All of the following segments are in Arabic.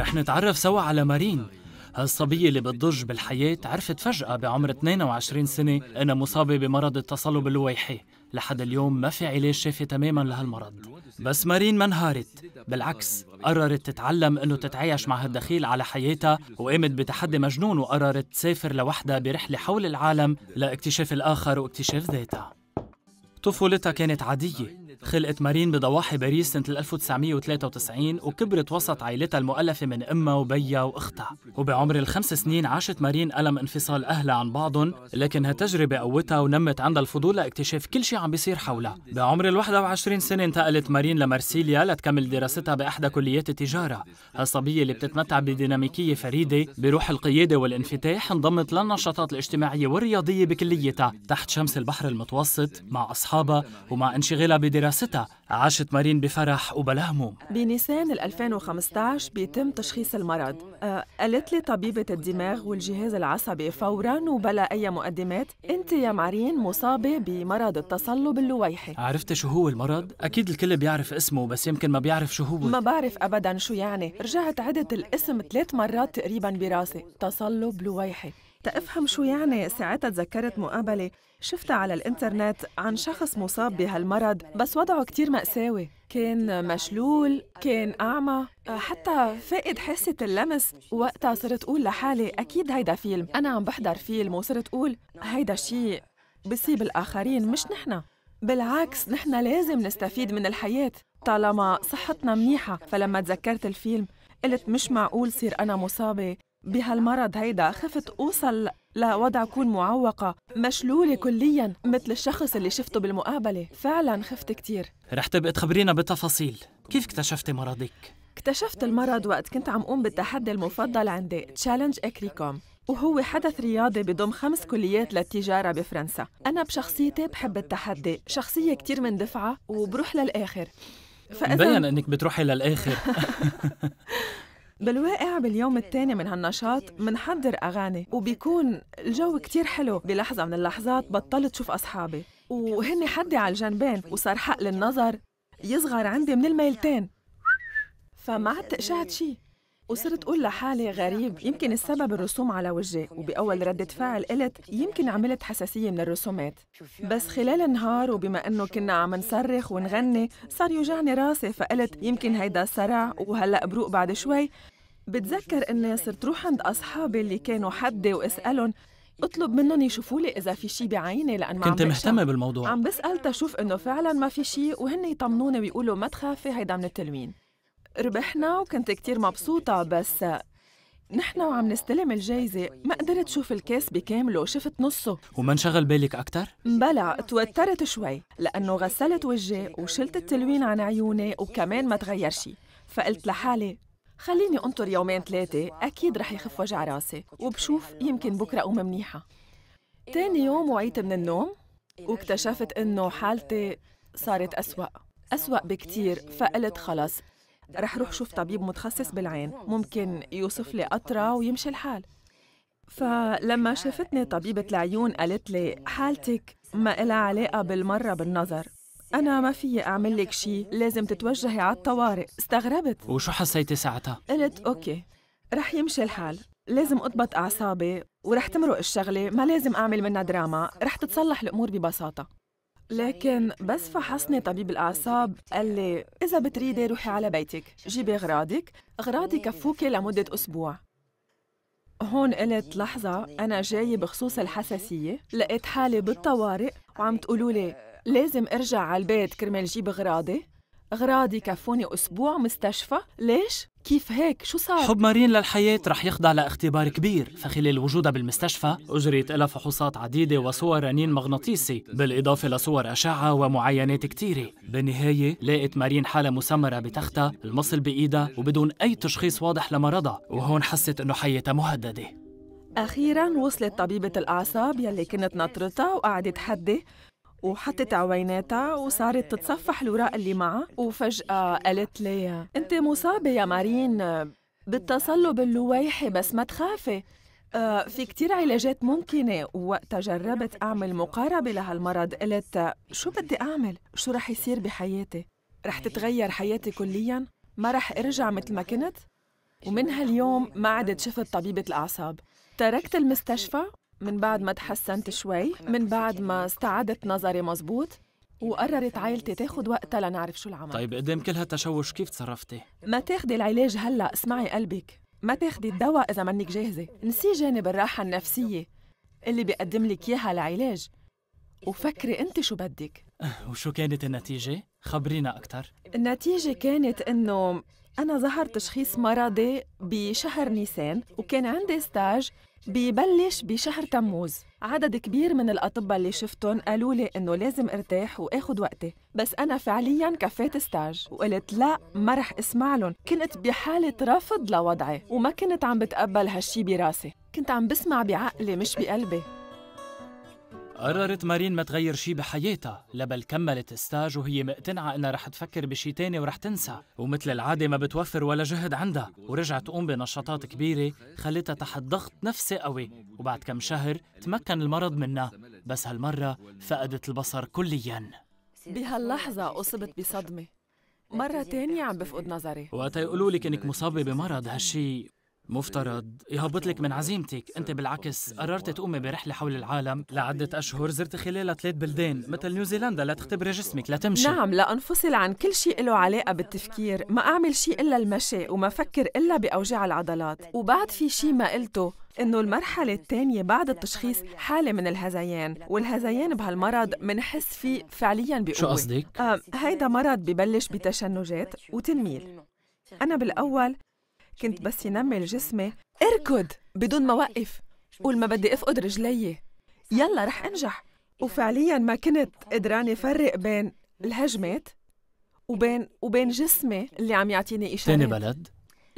رح نتعرف سوا على مارين هالصبية اللي بتضج بالحياة عرفت فجأة بعمر 22 سنة أنها مصابة بمرض التصلب اللويحي لحد اليوم ما في علاج شافي تماما لهالمرض بس مارين ما انهارت بالعكس قررت تتعلم انه تتعايش مع هالدخيل على حياتها وقامت بتحدي مجنون وقررت تسافر لوحدها برحلة حول العالم لاكتشاف الآخر واكتشاف ذاتها طفولتها كانت عادية خلقت مارين بضواحي باريس سنة 1993 وكبرت وسط عائلتها المؤلفة من أمها وبيها وأختها وبعمر الخمس سنين عاشت مارين ألم انفصال أهلها عن بعضهم لكن هالتجربة قوتها ونمت عندها الفضول لاكتشاف كل شيء عم بيصير حولها بعمر ال 21 سنة انتقلت مارين لمارسيليا لتكمل دراستها بإحدى كليات التجارة هالصبية اللي بتتمتع بديناميكية فريدة بروح القيادة والانفتاح انضمت للنشاطات الاجتماعية والرياضية بكليتها تحت شمس البحر المتوسط مع أصحابها ومع انشغالها بدراستها دراستها عاشت مارين بفرح وبلا بنيسان 2015 بيتم تشخيص المرض آه، قالت لي طبيبة الدماغ والجهاز العصبي فورا وبلا أي مقدمات أنت يا مارين مصابة بمرض التصلب اللويحي عرفت شو هو المرض؟ أكيد الكل بيعرف اسمه بس يمكن ما بيعرف شو هو ما بعرف أبدا شو يعني رجعت عدت الاسم ثلاث مرات تقريبا براسي تصلب لويحي تأفهم شو يعني ساعتها تذكرت مقابلة شفتها على الإنترنت عن شخص مصاب بهالمرض بس وضعه كتير مأساوي كان مشلول كان أعمى حتى فاقد حاسة اللمس وقتها صرت أقول لحالي أكيد هيدا فيلم أنا عم بحضر فيلم وصرت أقول هيدا شيء بصيب الآخرين مش نحنا بالعكس نحنا لازم نستفيد من الحياة طالما صحتنا منيحة فلما تذكرت الفيلم قلت مش معقول صير أنا مصابة بهالمرض هيدا خفت أوصل لوضع أكون معوقة مشلولة كليا مثل الشخص اللي شفته بالمقابلة فعلا خفت كثير رح تبقى تخبرينا بالتفاصيل كيف اكتشفتي مرضك؟ اكتشفت المرض وقت كنت عم قوم بالتحدي المفضل عندي تشالنج اكريكوم وهو حدث رياضي بضم خمس كليات للتجارة بفرنسا أنا بشخصيتي بحب التحدي شخصية كتير مندفعة وبروح للآخر فإذا مبين أنك بتروحي للآخر بالواقع باليوم الثاني من هالنشاط منحضر أغاني وبيكون الجو كتير حلو بلحظة من اللحظات بطلت شوف أصحابي وهني حدي على الجنبين وصار حق للنظر يصغر عندي من الميلتين فما عدت شي وصرت أقول لحالي غريب يمكن السبب الرسوم على وجهي وبأول ردة فعل قلت يمكن عملت حساسية من الرسومات بس خلال النهار وبما أنه كنا عم نصرخ ونغني صار يوجعني راسي فقلت يمكن هيدا صرع وهلأ بروق بعد شوي بتذكر اني صرت روح عند اصحابي اللي كانوا حدي واسالهم اطلب منهم يشوفوا لي اذا في شيء بعيني لان ما كنت مهتمه بالموضوع عم بسال تشوف انه فعلا ما في شيء وهن يطمنوني ويقولوا ما تخافي هيدا من التلوين ربحنا وكنت كتير مبسوطة بس نحن وعم نستلم الجايزة ما قدرت شوف الكاس بكامله شفت نصه وما انشغل بالك أكتر؟ بلا توترت شوي لأنه غسلت وجهي وشلت التلوين عن عيوني وكمان ما تغير شي فقلت لحالي خليني أنطر يومين ثلاثة أكيد رح يخف وجع راسي وبشوف يمكن بكرة أقوم منيحة تاني يوم وعيت من النوم واكتشفت إنه حالتي صارت أسوأ أسوأ بكتير فقلت خلص رح روح شوف طبيب متخصص بالعين ممكن يوصف لي قطرة ويمشي الحال فلما شافتني طبيبة العيون قالت لي حالتك ما إلها علاقة بالمرة بالنظر أنا ما في أعمل لك شيء لازم تتوجهي على الطوارئ استغربت وشو حسيتي ساعتها؟ قلت أوكي رح يمشي الحال لازم أضبط أعصابي ورح تمرق الشغلة ما لازم أعمل منها دراما رح تتصلح الأمور ببساطة لكن بس فحصني طبيب الأعصاب قال لي إذا بتريدي روحي على بيتك جيبي أغراضك أغراضي كفوكي لمدة أسبوع هون قلت لحظة أنا جاي بخصوص الحساسية لقيت حالي بالطوارئ وعم تقولوا لي لازم أرجع على البيت كرمال جيب أغراضي أغراضي كفوني أسبوع مستشفى ليش؟ كيف هيك؟ شو صار؟ حب مارين للحياة رح يخضع لاختبار كبير فخلال وجودها بالمستشفى أجريت لها فحوصات عديدة وصور رنين مغناطيسي بالإضافة لصور أشعة ومعاينات كثيرة بالنهاية لقت مارين حالة مسمرة بتختها المصل بإيدها وبدون أي تشخيص واضح لمرضها وهون حست إنه حياتها مهددة أخيراً وصلت طبيبة الأعصاب يلي كنت ناطرتها وقعدت حدي وحطت عويناتها وصارت تتصفح الوراق اللي معها وفجأة قالت لي أنت مصابة يا مارين بالتصلب اللويحي بس ما تخافي آه، في كتير علاجات ممكنة وقتها جربت أعمل مقاربة لهالمرض قلت شو بدي أعمل؟ شو رح يصير بحياتي؟ رح تتغير حياتي كلياً؟ ما رح أرجع مثل ما كنت؟ ومن هاليوم ما عدت شفت طبيبة الأعصاب تركت المستشفى من بعد ما تحسنت شوي من بعد ما استعدت نظري مزبوط وقررت عائلتي تاخد وقتها لنعرف شو العمل طيب قدام كل هالتشوش كيف تصرفتي؟ ما تاخدي العلاج هلا اسمعي قلبك ما تاخدي الدواء إذا منك جاهزة نسي جانب الراحة النفسية اللي بيقدم لك إياها العلاج وفكري أنت شو بدك أه، وشو كانت النتيجة؟ خبرينا أكثر النتيجة كانت إنه أنا ظهر تشخيص مرضي بشهر نيسان وكان عندي ستاج ببلش بشهر تموز عدد كبير من الأطباء اللي شفتهم قالوا لي إنه لازم ارتاح وآخد وقتي بس أنا فعلياً كفيت ستاج وقلت لا ما رح اسمع لهم كنت بحالة رفض لوضعي وما كنت عم بتقبل هالشي براسي كنت عم بسمع بعقلي مش بقلبي قررت مارين ما تغير شي بحياتها لا بل كملت استاج وهي مقتنعة انها رح تفكر بشي تاني ورح تنسى ومثل العادة ما بتوفر ولا جهد عندها ورجعت تقوم بنشاطات كبيرة خلتها تحت ضغط نفسي قوي وبعد كم شهر تمكن المرض منها بس هالمرة فقدت البصر كلياً بهاللحظة أصبت بصدمة مرة تانية عم بفقد نظري وقتا يقولوا لك إنك مصابة بمرض هالشي مفترض يهبط لك من عزيمتك أنت بالعكس قررت تقومي برحلة حول العالم لعدة أشهر زرت خلالها ثلاث بلدان مثل نيوزيلندا لتختبري جسمك لتمشي نعم لأنفصل عن كل شيء له علاقة بالتفكير ما أعمل شيء إلا المشي وما أفكر إلا بأوجاع العضلات وبعد في شيء ما قلته إنه المرحلة الثانية بعد التشخيص حالة من الهذيان، والهذيان بهالمرض منحس فيه فعليا بقوة شو قصدك؟ آه هيدا مرض ببلش بتشنجات وتنميل أنا بالأول كنت بس ينمل جسمي اركض بدون ما اوقف قول ما بدي افقد رجلي يلا رح انجح وفعليا ما كنت قدراني افرق بين الهجمات وبين وبين جسمي اللي عم يعطيني اشارات تاني بلد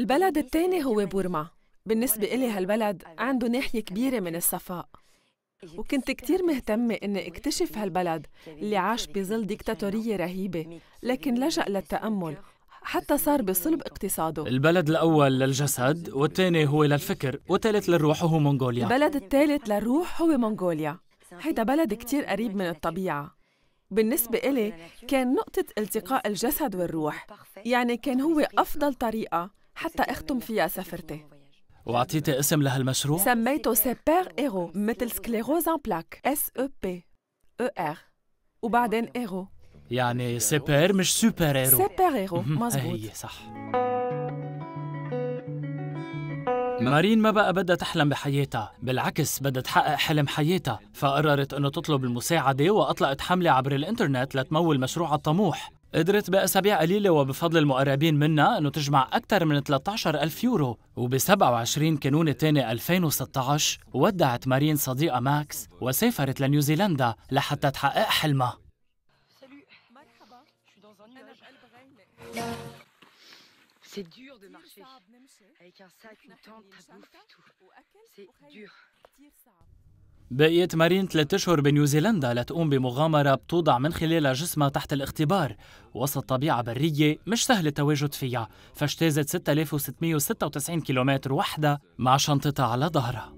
البلد الثاني هو بورما بالنسبة إلي هالبلد عنده ناحية كبيرة من الصفاء وكنت كتير مهتمة إني اكتشف هالبلد اللي عاش بظل ديكتاتورية رهيبة لكن لجأ للتأمل حتى صار بصلب اقتصاده البلد الأول للجسد والثاني هو للفكر والثالث للروح وهو منغوليا البلد الثالث للروح هو منغوليا هيدا بلد كتير قريب من الطبيعة بالنسبة إلي كان نقطة التقاء الجسد والروح يعني كان هو أفضل طريقة حتى أختم فيها سفرتي وعطيتي اسم لهالمشروع؟ سميته سيبير إيرو مثل سكليروز ان بلاك اس او بي او ار وبعدين إيرو يعني سوبر مش سوبر هيرو سوبر هيرو مزبوط هي صح مارين ما بقى بدها تحلم بحياتها بالعكس بدها تحقق حلم حياتها فقررت انه تطلب المساعدة واطلقت حملة عبر الانترنت لتمول مشروعها الطموح قدرت بأسابيع قليلة وبفضل المقربين منها أنه تجمع أكثر من 13 ألف يورو وب 27 كانون الثاني 2016 ودعت مارين صديقة ماكس وسافرت لنيوزيلندا لحتى تحقق حلمها C'est dur de marcher avec un sac, une tente, ta bouffe et tout. C'est dur. بقيت مارين ثلاثة أشهر بنيوزيلندا لتقوم بمغامرة بتوضع من خلالها جسمها تحت الاختبار وسط طبيعة برية مش سهل التواجد فيها فاجتازت 6696 كيلومتر وحدها مع شنطتها على ظهرها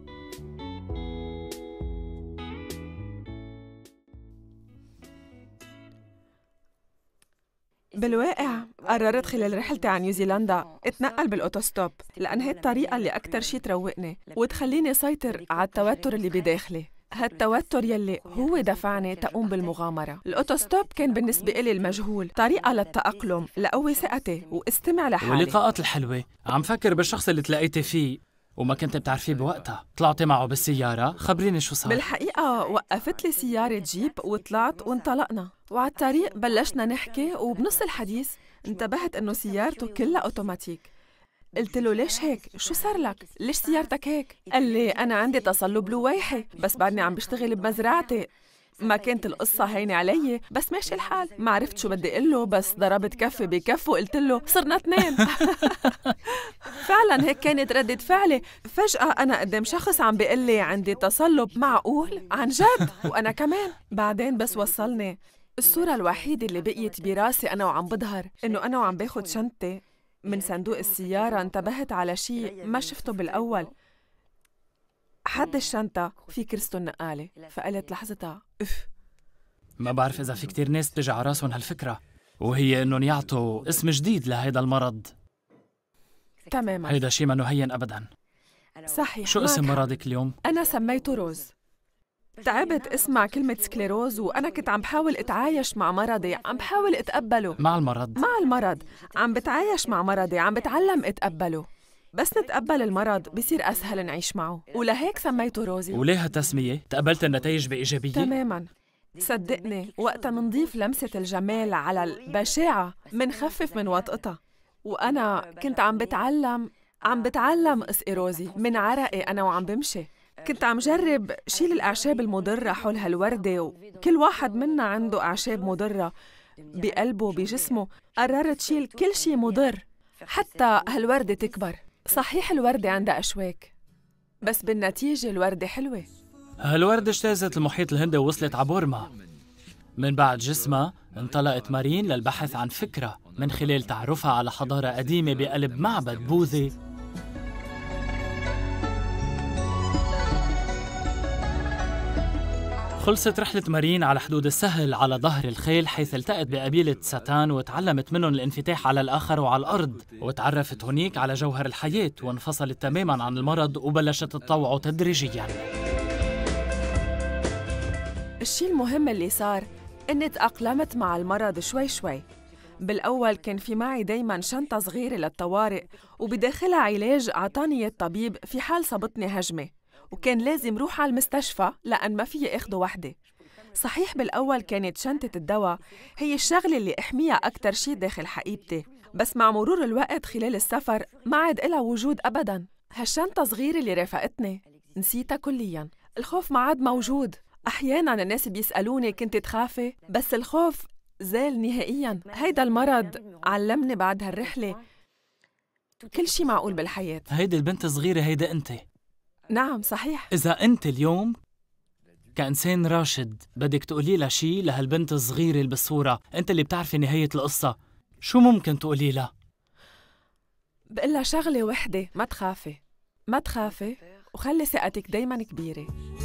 بالواقع قررت خلال رحلتي على نيوزيلندا اتنقل بالاوتوستوب لان هي الطريقه اللي اكثر شيء تروقني وتخليني سيطر على التوتر اللي بداخلي هالتوتر يلي هو دفعني تقوم بالمغامرة الأوتوستوب كان بالنسبة إلي المجهول طريقة للتأقلم لقوي ثقتي واستمع لحالي واللقاءات الحلوة عم فكر بالشخص اللي تلاقيتي فيه وما كنت بتعرفيه بوقتها طلعتي معه بالسيارة خبريني شو صار بالحقيقة وقفت لي سيارة جيب وطلعت وانطلقنا وعلى الطريق بلشنا نحكي وبنص الحديث انتبهت انه سيارته كلها اوتوماتيك قلت له ليش هيك؟ شو صار لك؟ ليش سيارتك هيك؟ قال لي أنا عندي تصلب لويحي بس بعدني عم بشتغل بمزرعتي ما كانت القصة هينة علي بس ماشي الحال ما عرفت شو بدي اقول له بس ضربت كفي بكف وقلت له صرنا اثنين فعلا هيك كانت ردة فعلي فجأة أنا قدام شخص عم بيقول لي عندي تصلب معقول عن جد وأنا كمان بعدين بس وصلني الصورة الوحيدة اللي بقيت براسي أنا وعم بظهر إنه أنا وعم باخد شنطة من صندوق السيارة انتبهت على شيء ما شفته بالأول حد الشنطة في كرسته النقالة فقلت لحظتها اف ما بعرف إذا في كتير ناس بتجي على راسهم هالفكرة وهي إنهم يعطوا اسم جديد لهيدا المرض تماما هيدا شيء منه هين أبدا صحيح شو اسم مرضك اليوم؟ أنا سميته روز تعبت اسمع كلمة سكليروز وأنا كنت عم بحاول أتعايش مع مرضي عم بحاول أتقبله مع المرض مع المرض عم بتعايش مع مرضي عم بتعلم أتقبله بس نتقبل المرض بصير أسهل نعيش معه ولهيك سميته روزي وليها تسميه تقبلت النتائج بإيجابية؟ تماما صدقني وقتها منضيف لمسة الجمال على البشاعة منخفف من وطئتها وأنا كنت عم بتعلم عم بتعلم اسقي روزي من عرقي أنا وعم بمشي كنت عم جرب شيل الأعشاب المضرة حول هالوردة وكل واحد منا عنده أعشاب مضرة بقلبه بجسمه قررت شيل كل شي مضر حتى هالوردة تكبر صحيح الوردة عندها أشواك بس بالنتيجة الوردة حلوة هالوردة اجتازت المحيط الهندي ووصلت عبورما من بعد جسمها انطلقت مارين للبحث عن فكرة من خلال تعرفها على حضارة قديمة بقلب معبد بوذي خلصت رحلة مارين على حدود السهل على ظهر الخيل حيث التقت بقبيلة ساتان وتعلمت منهم الانفتاح على الآخر وعلى الأرض وتعرفت هنيك على جوهر الحياة وانفصلت تماما عن المرض وبلشت تطوعه تدريجيا الشيء المهم اللي صار إني تأقلمت مع المرض شوي شوي بالأول كان في معي دايما شنطة صغيرة للطوارئ وبداخلها علاج أعطاني الطبيب في حال صابتني هجمة وكان لازم روح على المستشفى لأن ما في أخده وحدة صحيح بالأول كانت شنطة الدواء هي الشغلة اللي أحميها أكتر شي داخل حقيبتي بس مع مرور الوقت خلال السفر ما عاد إلها وجود أبداً هالشنطة صغيرة اللي رافقتني نسيتها كلياً الخوف ما عاد موجود أحياناً الناس بيسألوني كنت تخافي بس الخوف زال نهائياً هيدا المرض علمني بعد هالرحلة كل شي معقول بالحياة هيدي البنت الصغيرة هيدا أنت نعم صحيح إذا أنت اليوم كإنسان راشد بدك تقولي لها شي لهالبنت الصغيرة اللي بالصورة أنت اللي بتعرفي نهاية القصة شو ممكن تقولي لها؟ بقول لها شغلة وحدة ما تخافي ما تخافي وخلي ثقتك دايما كبيرة